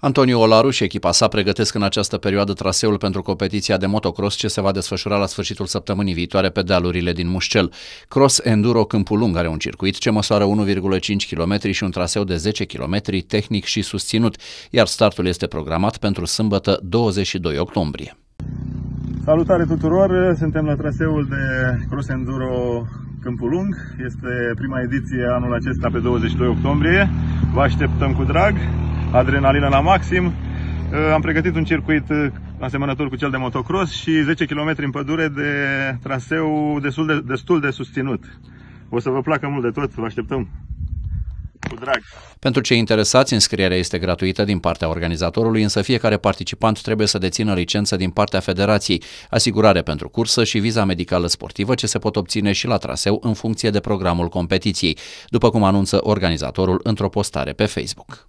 Antonio Olaru și echipa sa pregătesc în această perioadă traseul pentru competiția de motocross ce se va desfășura la sfârșitul săptămânii viitoare pe dealurile din Mușcel. Cross Enduro Câmpul Lung are un circuit ce măsoară 1,5 km și un traseu de 10 km tehnic și susținut, iar startul este programat pentru sâmbătă 22 octombrie. Salutare tuturor! Suntem la traseul de Cross Enduro Câmpul Lung. Este prima ediție anul acesta pe 22 octombrie. Vă așteptăm cu drag! adrenalina la maxim. Uh, am pregătit un circuit uh, asemănător cu cel de motocross și 10 km în pădure de traseu destul de, destul de susținut. O să vă placă mult de tot, vă așteptăm! cu drag. Pentru cei interesați, înscrierea este gratuită din partea organizatorului, însă fiecare participant trebuie să dețină licență din partea federației, asigurare pentru cursă și viza medicală sportivă ce se pot obține și la traseu în funcție de programul competiției, după cum anunță organizatorul într-o postare pe Facebook.